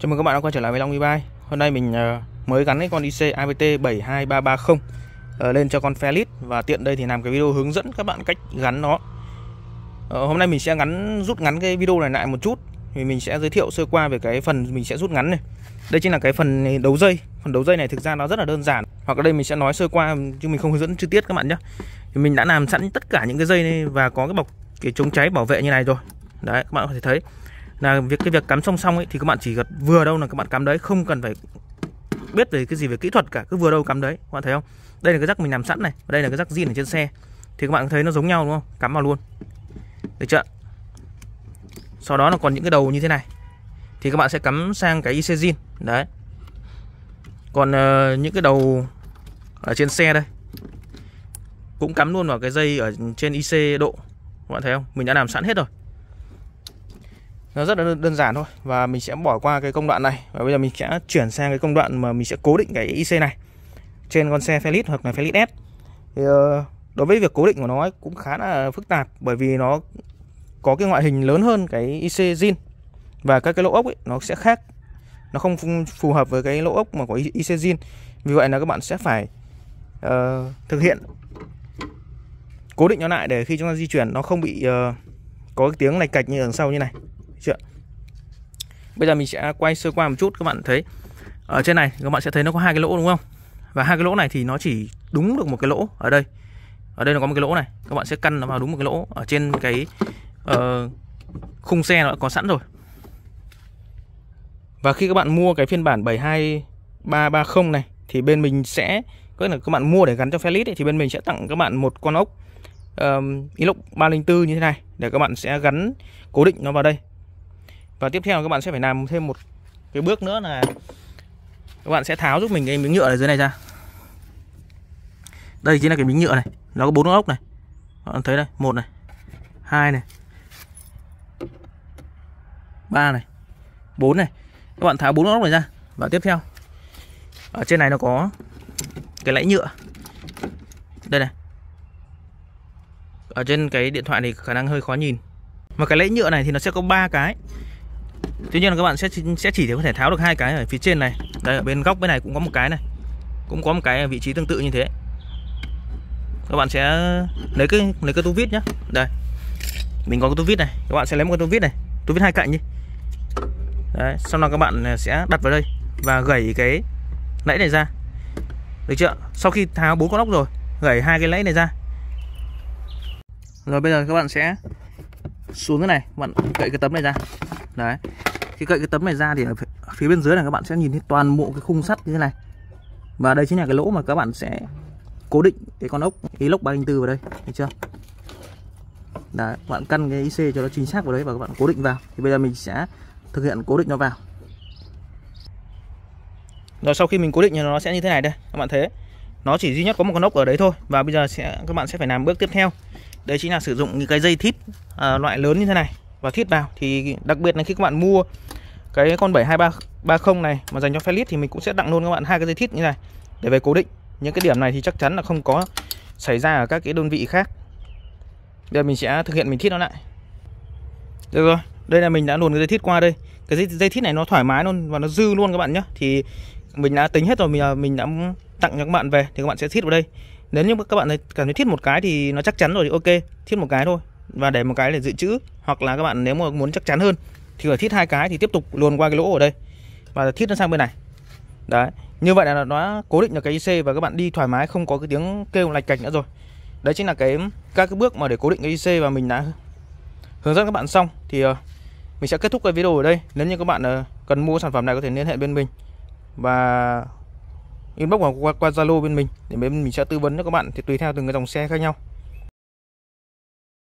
Chào mừng các bạn đã quay trở lại với Long Bike. Hôm nay mình ờ, mới gắn cái con IC IPT 72330 lên cho con Felix và tiện đây thì làm cái video hướng dẫn các bạn cách gắn nó. Ờ, hôm nay mình sẽ gắn rút ngắn cái video này lại một chút thì mình sẽ giới thiệu sơ qua về cái phần mình sẽ rút ngắn này. Đây chính là cái phần đấu dây. Phần đấu dây này thực ra nó rất là đơn giản. Hoặc ở đây mình sẽ nói sơ qua chứ mình không hướng dẫn chi tiết các bạn nhé. Thì mình đã làm sẵn tất cả những cái dây này và có cái bọc cái chống cháy bảo vệ như này rồi. Đấy các bạn có thể thấy là việc cái việc cắm song song ấy thì các bạn chỉ gật vừa đâu là các bạn cắm đấy không cần phải biết về cái gì về kỹ thuật cả cứ vừa đâu cắm đấy các bạn thấy không đây là cái rắc mình làm sẵn này và đây là cái rắc zin ở trên xe thì các bạn thấy nó giống nhau đúng không cắm vào luôn được chưa sau đó là còn những cái đầu như thế này thì các bạn sẽ cắm sang cái IC zin đấy còn uh, những cái đầu ở trên xe đây cũng cắm luôn vào cái dây ở trên IC độ các bạn thấy không mình đã làm sẵn hết rồi nó rất là đơn giản thôi và mình sẽ bỏ qua cái công đoạn này và bây giờ mình sẽ chuyển sang cái công đoạn mà mình sẽ cố định cái IC này trên con xe Felix hoặc là Felix S thì ờ, đối với việc cố định của nó cũng khá là phức tạp bởi vì nó có cái ngoại hình lớn hơn cái IC zin và các cái lỗ ốc ấy, nó sẽ khác nó không phù hợp với cái lỗ ốc mà của IC zin vì vậy là các bạn sẽ phải uh, thực hiện cố định nó lại để khi chúng ta di chuyển nó không bị uh, có cái tiếng lạch cạch như đằng sau như này chưa bây giờ mình sẽ quay sơ qua một chút các bạn thấy ở trên này các bạn sẽ thấy nó có hai cái lỗ đúng không và hai cái lỗ này thì nó chỉ đúng được một cái lỗ ở đây ở đây nó có một cái lỗ này các bạn sẽ căn nó vào đúng một cái lỗ ở trên cái uh, khung xe nó đã có sẵn rồi và khi các bạn mua cái phiên bản 72330 này thì bên mình sẽ có là các bạn mua để gắn cho Felix thì bên mình sẽ tặng các bạn một con ốc um, inox 304 như thế này để các bạn sẽ gắn cố định nó vào đây và tiếp theo các bạn sẽ phải làm thêm một cái bước nữa là các bạn sẽ tháo giúp mình cái miếng nhựa ở dưới này ra đây chính là cái miếng nhựa này nó có bốn ốc này các bạn thấy đây một này hai này ba này bốn này các bạn tháo bốn ốc này ra và tiếp theo ở trên này nó có cái lẫy nhựa đây này ở trên cái điện thoại này khả năng hơi khó nhìn mà cái lẫy nhựa này thì nó sẽ có ba cái Tuy nhiên là các bạn sẽ sẽ chỉ có thể tháo được hai cái ở phía trên này. Đây ở bên góc bên này cũng có một cái này. Cũng có một cái vị trí tương tự như thế. Các bạn sẽ lấy cái lấy cái tu vít nhá. Đây. Mình có cái tu vít này, các bạn sẽ lấy một cái tu vít này, tu vít hai cạnh đi. Đấy, sau đó các bạn à, sẽ đặt vào đây và gẩy cái lẫy này ra. Được chưa? Sau khi tháo bốn con ốc rồi, gẩy hai cái lẫy này ra. Rồi bây giờ các bạn sẽ xuống cái này, các bạn cậy cái tấm này ra. Đấy khi cậy cái tấm này ra thì ở phía bên dưới này các bạn sẽ nhìn thấy toàn bộ cái khung sắt như thế này và đây chính là cái lỗ mà các bạn sẽ cố định cái con ốc cái lốc bốn vào đây được chưa Đấy, bạn căn cái IC cho nó chính xác vào đấy và các bạn cố định vào thì bây giờ mình sẽ thực hiện cố định nó vào rồi sau khi mình cố định thì nó sẽ như thế này đây các bạn thấy nó chỉ duy nhất có một con ốc ở đấy thôi và bây giờ sẽ các bạn sẽ phải làm bước tiếp theo đấy chính là sử dụng những cái dây thít à, loại lớn như thế này và thiết vào thì đặc biệt là khi các bạn mua cái con 72330 này mà dành cho Felix thì mình cũng sẽ tặng luôn các bạn hai cái dây thít như này để về cố định những cái điểm này thì chắc chắn là không có xảy ra ở các cái đơn vị khác bây giờ mình sẽ thực hiện mình thiết nó lại được rồi đây là mình đã luồn cái dây thít qua đây cái dây, dây thít này nó thoải mái luôn và nó dư luôn các bạn nhé thì mình đã tính hết rồi mình à, mình đã tặng cho các bạn về thì các bạn sẽ thít vào đây nếu như các bạn cảm thấy thiết một cái thì nó chắc chắn rồi thì ok thiết một cái thôi và để một cái để dự trữ hoặc là các bạn nếu mà muốn chắc chắn hơn thì ở thiết hai cái thì tiếp tục luồn qua cái lỗ ở đây và thiết nó sang bên này đấy như vậy là nó cố định được cái IC và các bạn đi thoải mái không có cái tiếng kêu lạch cạch nữa rồi đấy chính là cái các cái bước mà để cố định cái IC và mình đã hướng dẫn các bạn xong thì ờ, mình sẽ kết thúc cái video ở đây nếu như các bạn ờ, cần mua sản phẩm này có thể liên hệ bên mình và inbox qua qua Zalo bên mình để bên mình sẽ tư vấn cho các bạn thì tùy theo từng cái dòng xe khác nhau